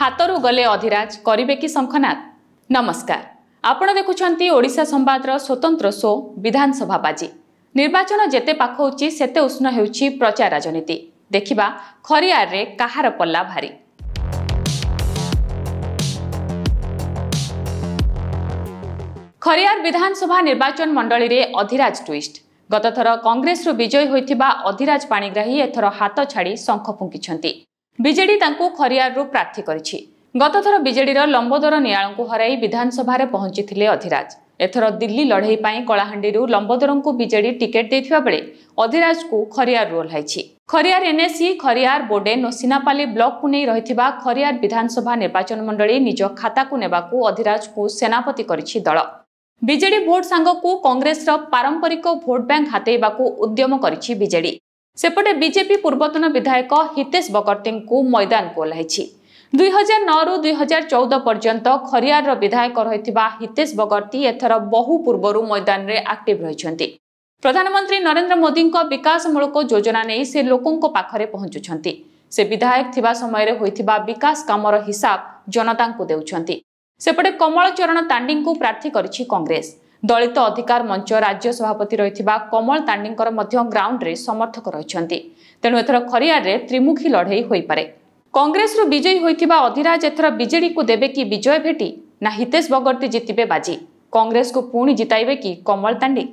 ହାତରୁ ଗଲେ ଅଧିରାଜ କରିବେ କି ଶଙ୍ଖନାଥ ନମସ୍କାର ଆପଣ ଦେଖୁଛନ୍ତି ଓଡ଼ିଶା ସମ୍ବାଦର ସ୍ୱତନ୍ତ୍ର ଶୋ ବିଧାନସଭା ବାଜି ନିର୍ବାଚନ ଯେତେ ପାଖଉଛି ସେତେ ଉଷ୍ଣ ହେଉଛି ପ୍ରଚାର ରାଜନୀତି ଦେଖିବା ଖରିଆରରେ କାହାର ପଲ୍ଲା ଭାରି ଖରିଆର ବିଧାନସଭା ନିର୍ବାଚନ ମଣ୍ଡଳୀରେ ଅଧିରାଜ ଟୁଇଷ୍ଟ ଗତଥର କଂଗ୍ରେସରୁ ବିଜୟୀ ହୋଇଥିବା ଅଧିରାଜ ପାଣିଗ୍ରାହୀ ଏଥର ହାତ ଛାଡ଼ି ଶଙ୍ଖ ଫୁଙ୍କିଛନ୍ତି ବିଜେଡି ତାଙ୍କୁ ଖରିଆରରୁ ପ୍ରାର୍ଥୀ କରିଛି ଗତଥର ବିଜେଡିର ଲମ୍ବୋଦର ନିଆଳଙ୍କୁ ହରାଇ ବିଧାନସଭାରେ ପହଞ୍ଚିଥିଲେ ଅଧିରାଜ ଏଥର ଦିଲ୍ଲୀ ଲଢ଼େଇ ପାଇଁ କଳାହାଣ୍ଡିରୁ ଲମ୍ବୋଦରଙ୍କୁ ବିଜେଡି ଟିକେଟ୍ ଦେଇଥିବା ବେଳେ ଅଧିରାଜକୁ ଖରିଆରରୁ ଓହ୍ଲାଇଛି ଖରିଆର ଏନ୍ଏସି ଖରିଆର ବୋଡେନ୍ ଓ ସିନାପାଲି ବ୍ଲକକୁ ନେଇ ରହିଥିବା ଖରିଆର ବିଧାନସଭା ନିର୍ବାଚନ ମଣ୍ଡଳୀ ନିଜ ଖାତାକୁ ନେବାକୁ ଅଧିରାଜକୁ ସେନାପତି କରିଛି ଦଳ ବିଜେଡି ଭୋଟ୍ ସାଙ୍ଗକୁ କଂଗ୍ରେସର ପାରମ୍ପରିକ ଭୋଟ୍ ବ୍ୟାଙ୍କ ହାତେଇବାକୁ ଉଦ୍ୟମ କରିଛି ବିଜେଡି ସେପଟେ ବିଜେପି ପୂର୍ବତନ ବିଧାୟକ ହିତେଶ ବକର୍ତ୍ତୀଙ୍କୁ ମଇଦାନକୁ ଓହ୍ଲାଇଛି ଦୁଇ ହଜାର ନଅରୁ ଦୁଇ ହଜାର ଚଉଦ ପର୍ଯ୍ୟନ୍ତ ଖରିଆରର ବିଧାୟକ ରହିଥିବା ହିତେଶ ବଗର୍ତ୍ତୀ ଏଥର ବହୁ ପୂର୍ବରୁ ମଇଦାନରେ ଆକ୍ଟିଭ୍ ରହିଛନ୍ତି ପ୍ରଧାନମନ୍ତ୍ରୀ ନରେନ୍ଦ୍ର ମୋଦିଙ୍କ ବିକାଶମୂଳକ ଯୋଜନା ନେଇ ସେ ଲୋକଙ୍କ ପାଖରେ ପହଞ୍ଚୁଛନ୍ତି ସେ ବିଧାୟକ ଥିବା ସମୟରେ ହୋଇଥିବା ବିକାଶ କାମର ହିସାବ ଜନତାଙ୍କୁ ଦେଉଛନ୍ତି ସେପଟେ କମଳ ଚରଣ ତାଣ୍ଡିଙ୍କୁ ପ୍ରାର୍ଥୀ କରିଛି କଂଗ୍ରେସ ଦଳିତ ଅଧିକାର ମଞ୍ଚ ରାଜ୍ୟ ସଭାପତି ରହିଥିବା କମଳ ତାଣ୍ଡିଙ୍କର ମଧ୍ୟ ଗ୍ରାଉଣ୍ଡରେ ସମର୍ଥକ ରହିଛନ୍ତି ତେଣୁ ଏଥର ଖରିଆରରେ ତ୍ରିମୁଖୀ ଲଢ଼େଇ ହୋଇପାରେ କଂଗ୍ରେସରୁ ବିଜୟୀ ହୋଇଥିବା ଅଧିରାଜ ଏଥର ବିଜେଡ଼ିକୁ ଦେବେ କି ବିଜୟ ଭେଟି ନା ହିତେଶ ବଗର୍ତ୍ତୀ ଜିତିବେ ବାଜି କଂଗ୍ରେସକୁ ପୁଣି ଜିତାଇବେ କି କମଳ ତାଣ୍ଡି